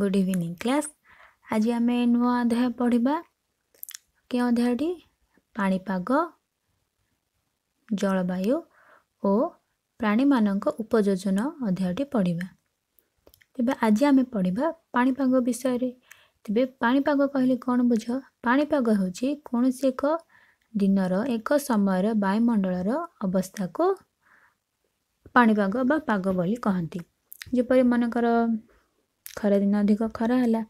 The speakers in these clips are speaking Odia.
ଗୁଡ଼ ଇଭିନିଂ କ୍ଲାସ୍ ଆଜି ଆମେ ନୂଆ ଅଧ୍ୟାୟ ପଢ଼ିବା କେଉଁ ଅଧ୍ୟାୟଟି ପାଣିପାଗ ଜଳବାୟୁ ଓ ପ୍ରାଣୀମାନଙ୍କ ଉପଯୋଜନ ଅଧ୍ୟାୟଟି ପଢ଼ିବା ତେବେ ଆଜି ଆମେ ପଢ଼ିବା ପାଣିପାଗ ବିଷୟରେ ତେବେ ପାଣିପାଗ କହିଲେ କ'ଣ ବୁଝ ପାଣିପାଗ ହେଉଛି କୌଣସି ଏକ ଦିନର ଏକ ସମୟର ବାୟୁମଣ୍ଡଳର ଅବସ୍ଥାକୁ ପାଣିପାଗ ବା ପାଗ ବୋଲି କହନ୍ତି ଯେପରି ମନେକର ଖରାଦିନ ଅଧିକ ଖରା ହେଲା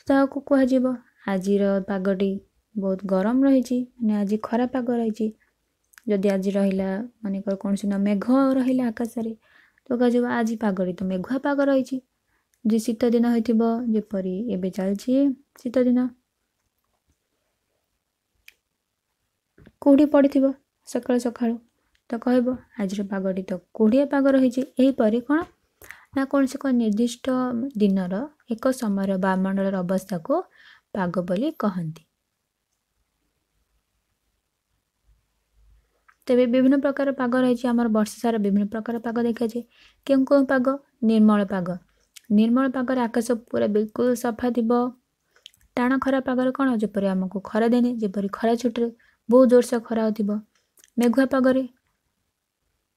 ତ ତାହାକୁ କୁହାଯିବ ଆଜିର ପାଗଟି ବହୁତ ଗରମ ରହିଛି ମାନେ ଆଜି ଖରା ପାଗ ରହିଛି ଯଦି ଆଜି ରହିଲା ମନେକର କୌଣସି ଦିନ ମେଘ ରହିଲା ଆକାଶରେ ତ କୁହାଯିବ ଆଜି ପାଗଟି ତ ମେଘୁଆ ପାଗ ରହିଛି ଯଦି ଶୀତ ଦିନ ହୋଇଥିବ ଯେପରି ଏବେ ଚାଲିଛି ଶୀତ ଦିନ କୁହୁଡ଼ି ପଡ଼ିଥିବ ସକାଳୁ ସକାଳୁ ତ କହିବ ଆଜିର ପାଗଟି ତ କୁହୁଡ଼ିଆ ପାଗ ରହିଛି ଏହିପରି କ'ଣ ନା କୌଣସି ଏକ ନିର୍ଦ୍ଦିଷ୍ଟ ଦିନର ଏକ ସମୟର ବାୟୁମଣ୍ଡଳର ଅବସ୍ଥାକୁ ପାଗ ବୋଲି କହନ୍ତି ତେବେ ବିଭିନ୍ନ ପ୍ରକାର ପାଗ ରହିଛି ଆମର ବର୍ଷ ସାରା ବିଭିନ୍ନ ପ୍ରକାର ପାଗ ଦେଖାଯାଏ କେଉଁ କେଉଁ ପାଗ ନିର୍ମଳ ପାଗ ନିର୍ମଳ ପାଗରେ ଆକାଶ ପୁରା ବିଲକୁଲ ସଫା ଥିବ ଟାଣ ଖରା ପାଗରେ କ'ଣ ଯେପରି ଆମକୁ ଖରା ଦେନି ଯେପରି ଖରା ଛୁଟିରେ ବହୁତ ଜୋରସେ ଖରା ହେଉଥିବ ମେଘୁଆ ପାଗରେ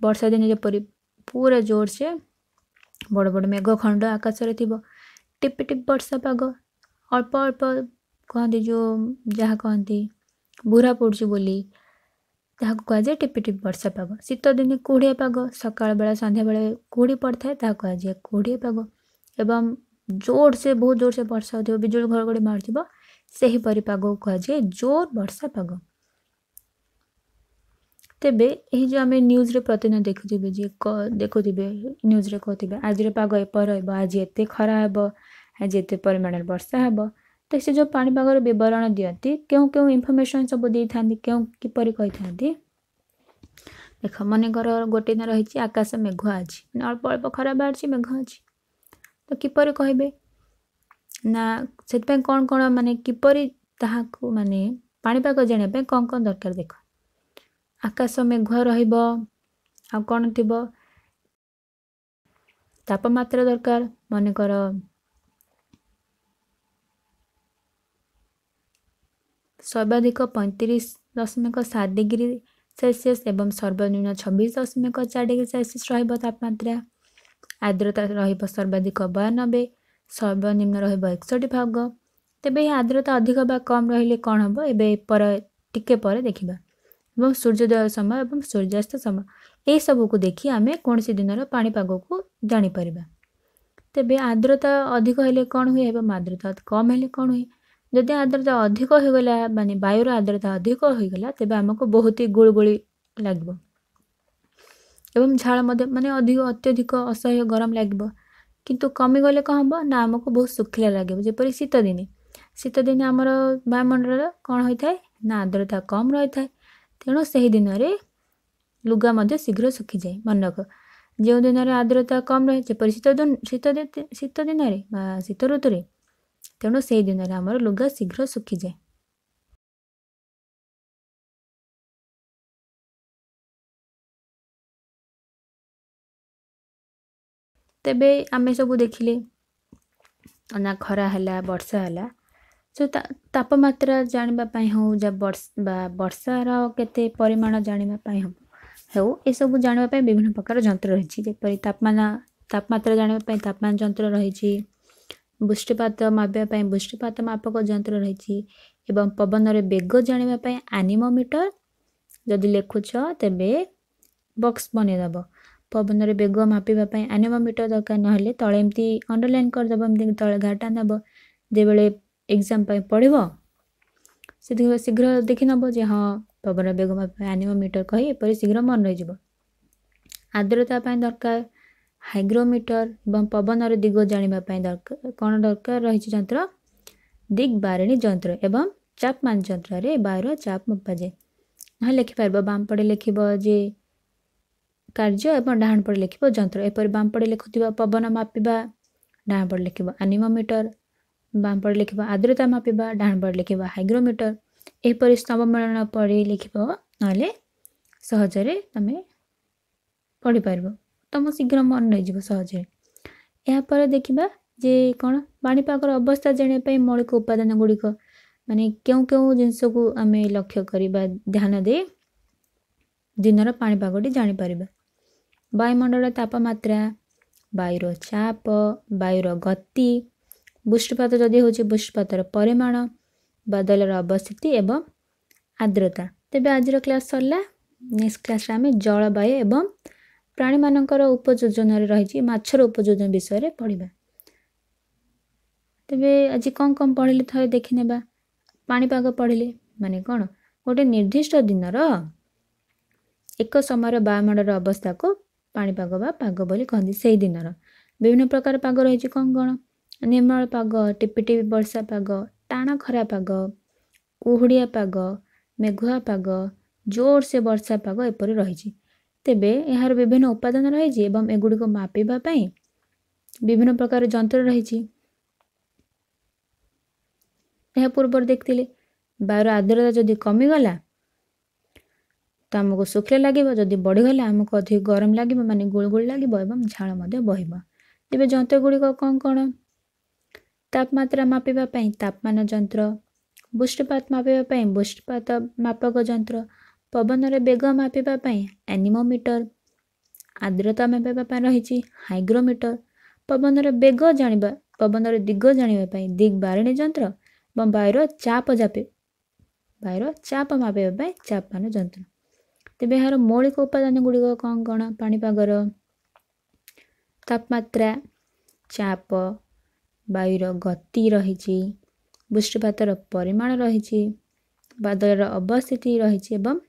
ବର୍ଷା ଦିନେ ଯେପରି ପୁରା ଜୋରସେ ବଡ଼ ବଡ଼ ମେଘ ଖଣ୍ଡ ଆକାଶରେ ଥିବ ଟିପି ଟିପି ବର୍ଷା ପାଗ ଅଳ୍ପ ଅଳ୍ପ କହନ୍ତି ଯେଉଁ ଯାହା କହନ୍ତି ବୁରା ପଡ଼ୁଛି ବୋଲି ତାହାକୁ କୁହାଯାଏ ଟିପି ଟିପି ବର୍ଷା ପାଗ ଶୀତ ଦିନେ କୁହୁଡ଼ିଆ ପାଗ ସକାଳ ବେଳା ସନ୍ଧ୍ୟାବେଳେ କୁହୁଡ଼ି ପଡ଼ିଥାଏ ତାହା କୁହାଯାଏ କୁହୁଡ଼ିଆ ପାଗ ଏବଂ ଜୋରସେ ବହୁତ ଜୋରସେ ବର୍ଷା ହେଉଥିବ ବିଜୁଳି ଘଡ଼ଘଡ଼ି ମାରୁଥିବ ସେହିପରି ପାଗକୁ କୁହାଯାଏ ଜୋର ବର୍ଷା ପାଗ ତେବେ ଏହି ଯେଉଁ ଆମେ ନ୍ୟୁଜ୍ରେ ପ୍ରତିଦିନ ଦେଖୁଥିବେ ଯିଏ ଦେଖୁଥିବେ ନ୍ୟୁଜ୍ରେ କହୁଥିବେ ଆଜିର ପାଗ ଏପରି ରହିବ ଆଜି ଏତେ ଖରା ହେବ ଆଜି ଏତେ ପରିମାଣରେ ବର୍ଷା ହେବ ତ ସେ ଯେଉଁ ପାଣିପାଗର ବିବରଣ ଦିଅନ୍ତି କେଉଁ କେଉଁ ଇନଫର୍ମେସନ୍ ସବୁ ଦେଇଥାନ୍ତି କେଉଁ କିପରି କହିଥାନ୍ତି ଦେଖ ମନେକର ଗୋଟେ ଦିନ ରହିଛି ଆକାଶ ମେଘୁଆ ଅଛି ମାନେ ଅଳ୍ପ ଅଳ୍ପ ଖରା ବାହାରିଛି ମେଘ ଅଛି ତ କିପରି କହିବେ ନା ସେଥିପାଇଁ କ'ଣ କ'ଣ ମାନେ କିପରି ତାହାକୁ ମାନେ ପାଣିପାଗ ଜାଣିବା ପାଇଁ କ'ଣ କ'ଣ ଦରକାର ଦେଖ আকাসমে ঘু রহিব আৰু কোন দিব তাপমাত্ৰা দরকার মনে কৰা সৱাধিক 35.7°C আৰু সর্বনিম্ন 26.4°C রহিব তাপমাত্ৰা আদ্রতা রহিব সৱাধিক 92 সর্বনিম্ন রহিব 61 ভাগ তebe এই আদ্রতা অধিক বা কম রহিলে কোন হব এবি পৰে টিকে পৰে দেখিবা ଏବଂ ସୂର୍ଯ୍ୟୋଦୟ ସମୟ ଏବଂ ସୂର୍ଯ୍ୟାସ୍ତ ସମୟ ଏହିସବୁକୁ ଦେଖି ଆମେ କୌଣସି ଦିନର ପାଣିପାଗକୁ ଜାଣିପାରିବା ତେବେ ଆର୍ଦ୍ରତା ଅଧିକ ହେଲେ କ'ଣ ହୁଏ ଏବଂ ଆର୍ଦ୍ରତା କମ୍ ହେଲେ କ'ଣ ହୁଏ ଯଦି ଆର୍ଦ୍ରତା ଅଧିକ ହୋଇଗଲା ମାନେ ବାୟୁର ଆର୍ଦ୍ରତା ଅଧିକ ହୋଇଗଲା ତେବେ ଆମକୁ ବହୁତ ହି ଗୁଳୁଗୁଳି ଲାଗିବ ଏବଂ ଝାଳ ମଧ୍ୟ ମାନେ ଅଧିକ ଅତ୍ୟଧିକ ଅସହ୍ୟ ଗରମ ଲାଗିବ କିନ୍ତୁ କମିଗଲେ କ'ଣ ହେବ ନା ଆମକୁ ବହୁତ ଶୁଖିଲା ଲାଗିବ ଯେପରି ଶୀତଦିନେ ଶୀତଦିନେ ଆମର ବାୟୁମଣ୍ଡଳର କ'ଣ ହୋଇଥାଏ ନା ଆର୍ଦ୍ରତା କମ୍ ରହିଥାଏ ତେଣୁ ସେହି ଦିନରେ ଲୁଗା ମଧ୍ୟ ଶୀଘ୍ର ଶୁଖିଯାଏ ମନକ ଯେଉଁ ଦିନରେ ଆର୍ଦ୍ରତା କମ୍ ରହେ ଯେପରି ଶୀତ ଶୀତ ଶୀତ ଦିନରେ ବା ଶୀତ ଋତୁରେ ତେଣୁ ସେହି ଦିନରେ ଆମର ଲୁଗା ଶୀଘ୍ର ଶୁଖିଯାଏ ତେବେ ଆମେ ସବୁ ଦେଖିଲେ ନା ଖରା ହେଲା ବର୍ଷା ହେଲା सो तापम्रा जानापी हूँ जा बर्षार केत परिमाण जानापी हम सब जानापी विभिन्न प्रकार जंत्र रही तापमान तापम्रा जानापी तापमान जंत्र रही बृष्टिपात मापापी बृष्टिपात मापक जंत्र रही पवन रेग जानापी आनिमोमीटर जदि लिखु तेज बक्स बनदेव पवन रेग मापापी आनिमोमीटर दरकार ना तले एमती अंडरलैन करदेव एम तले घाटा नब जो एग्जाम पड़ब से शीघ्र देखी नब जो हाँ पवन बेग बेगम कही कहीपर शीघ्र मन रही आर्द्रता दरकार हाइग्रोमीटर एवं पवन रिग जाना दर कौन दरकार रही जंत्र दिग बारिणी जंत्र एवं चाप मान जंत्र वायर चाप मपा जाए ना लिखिपार बामपड़े लिखे कार्य एवं डाण पड़े लिख जंत्र एपर बामपड़े लिखुवा पवन मापा डाहाणपड़े लिख आनिमोमीटर ବାମପଟେ ଲେଖିବ ଆଦ୍ରତା ମାପିବା ଡାହାଣପଟେ ଲେଖିବ ହାଇଗ୍ରୋମିଟର ଏହିପରି ସ୍ତମ୍ଭମେଳନ ପଢ଼ି ଲେଖିବ ନହେଲେ ସହଜରେ ତୁମେ ପଢ଼ିପାରିବ ତୁମ ଶୀଘ୍ର ମନେ ରହିଯିବ ସହଜରେ ଏହାପରେ ଦେଖିବା ଯେ କ'ଣ ପାଣିପାଗର ଅବସ୍ଥା ଜାଣିବା ପାଇଁ ମୌଳିକ ଉପାଦାନ ଗୁଡ଼ିକ ମାନେ କେଉଁ କେଉଁ ଜିନିଷକୁ ଆମେ ଲକ୍ଷ୍ୟ କରିବା ଧ୍ୟାନ ଦେଇ ଦିନର ପାଣିପାଗଟି ଜାଣିପାରିବା ବାୟୁମଣ୍ଡଳର ତାପମାତ୍ରା ବାୟୁର ଚାପ ବାୟୁର ଗତି ବୃଷ୍ଟିପାତ ଯଦି ହେଉଛି ବୃଷ୍ଟିପାତର ପରିମାଣ ବଦଳର ଅବସ୍ଥିତି ଏବଂ ଆର୍ଦ୍ରତା ତେବେ ଆଜିର କ୍ଲାସ୍ ସରିଲା ନେକ୍ସଟ କ୍ଲାସ୍ରେ ଆମେ ଜଳବାୟୁ ଏବଂ ପ୍ରାଣୀମାନଙ୍କର ଉପଯୋଜନାରେ ରହିଛି ମାଛର ଉପଯୋଜନ ବିଷୟରେ ପଢ଼ିବା ତେବେ ଆଜି କ'ଣ କ'ଣ ପଢ଼ିଲେ ଥରେ ଦେଖିନେବା ପାଣିପାଗ ପଢ଼ିଲେ ମାନେ କ'ଣ ଗୋଟେ ନିର୍ଦ୍ଦିଷ୍ଟ ଦିନର ଏକ ସମୟର ବାୟୁମଣ୍ଡଳର ଅବସ୍ଥାକୁ ପାଣିପାଗ ବା ପାଗ ବୋଲି କହନ୍ତି ସେହି ଦିନର ବିଭିନ୍ନ ପ୍ରକାର ପାଗ ରହିଛି କ'ଣ କ'ଣ ନିର୍ମଳ ପାଗ ଟିପିଟିପି ବର୍ଷା ପାଗ ଟାଣ ଖରା ପାଗ କୁହୁଡ଼ିଆ ପାଗ ମେଘୁଆ ପାଗ ଜୋରସେ ବର୍ଷା ପାଗ ଏପରି ରହିଛି ତେବେ ଏହାର ବିଭିନ୍ନ ଉପାଦାନ ରହିଛି ଏବଂ ଏଗୁଡ଼ିକ ମାପିବା ପାଇଁ ବିଭିନ୍ନ ପ୍ରକାର ଯନ୍ତ୍ର ରହିଛି ଏହା ପୂର୍ବରୁ ଦେଖିଥିଲେ ବାୟୁର ଆର୍ଦ୍ରତା ଯଦି କମିଗଲା ତ ଆମକୁ ଶୁଖିଲା ଲାଗିବ ଯଦି ବଢ଼ିଗଲା ଆମକୁ ଅଧିକ ଗରମ ଲାଗିବ ମାନେ ଗୁଳୁଗୁଳି ଲାଗିବ ଏବଂ ଝାଳ ମଧ୍ୟ ବହିବ ତେବେ ଯନ୍ତ୍ର ଗୁଡ଼ିକ କ'ଣ କ'ଣ ତାପମାତ୍ରା ମାପିବା ପାଇଁ ତାପମାନ ଯନ୍ତ୍ର ବୃଷ୍ଟିପାତ ମାପିବା ପାଇଁ ବୃଷ୍ଟିପାତ ମାପକ ଯନ୍ତ୍ର ପବନର ବେଗ ମାପିବା ପାଇଁ ଆନିମୋମିଟର ଆର୍ଦ୍ରତା ମାପିବା ପାଇଁ ରହିଛି ହାଇଗ୍ରୋମିଟର ପବନର ବେଗ ଜାଣିବା ପବନର ଦିଗ ଜାଣିବା ପାଇଁ ଦିଗ୍ବାରିଣୀ ଯନ୍ତ୍ର ଏବଂ ବାୟୁର ଚାପ ଜାପି ବାୟୁର ଚାପ ମାପିବା ପାଇଁ ଚାପମାନ ଯନ୍ତ୍ର ତେବେ ଏହାର ମୌଳିକ ଉପାଦାନ ଗୁଡ଼ିକ କ'ଣ କ'ଣ ପାଣିପାଗର ତାପମାତ୍ରା ଚାପ ବାୟୁର ଗତି ରହିଛି ବୃଷ୍ଟିପାତର ପରିମାଣ ରହିଛି ବାଦଲର ଅବସ୍ଥିତି ରହିଛି ଏବଂ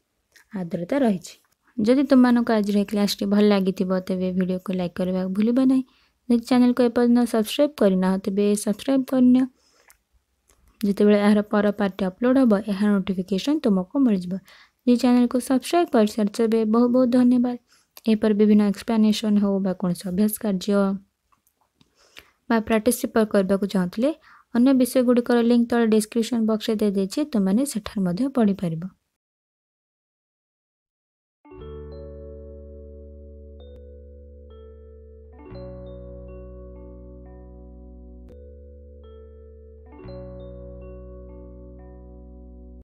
ଆର୍ଦ୍ରତା ରହିଛି ଯଦି ତୁମମାନଙ୍କୁ ଆଜିର ଏ କ୍ଲାସ୍ଟି ଭଲ ଲାଗିଥିବ ତେବେ ଭିଡ଼ିଓକୁ ଲାଇକ୍ କରିବାକୁ ଭୁଲିବ ନାହିଁ ଯଦି ଚ୍ୟାନେଲ୍କୁ ଏପର୍ଯ୍ୟନ୍ତ ସବସ୍କ୍ରାଇବ୍ କରିନାହ ତେବେ ସବସ୍କ୍ରାଇବ୍ କରିନିଅ ଯେତେବେଳେ ଏହାର ପର ପାର୍ଟି ଅପଲୋଡ଼ ହେବ ଏହାର ନୋଟିଫିକେସନ୍ ତୁମକୁ ମିଳିଯିବ ଯଦି ଚ୍ୟାନେଲ୍କୁ ସବସ୍କ୍ରାଇବ୍ କରିସାରିଛ ତେବେ ବହୁତ ବହୁତ ଧନ୍ୟବାଦ ଏହିପରି ବିଭିନ୍ନ ଏକ୍ସପ୍ଲାନେସନ୍ ହେଉ ବା କୌଣସି ଅଭ୍ୟାସ କାର୍ଯ୍ୟ बा प्राक्टिसपेट करने को चाहूँ अगर विषय गुड़िकर लिंक तेज़ डिस्क्रिपन बक्स में देदेज तुम्हें सेठार पढ़ी पार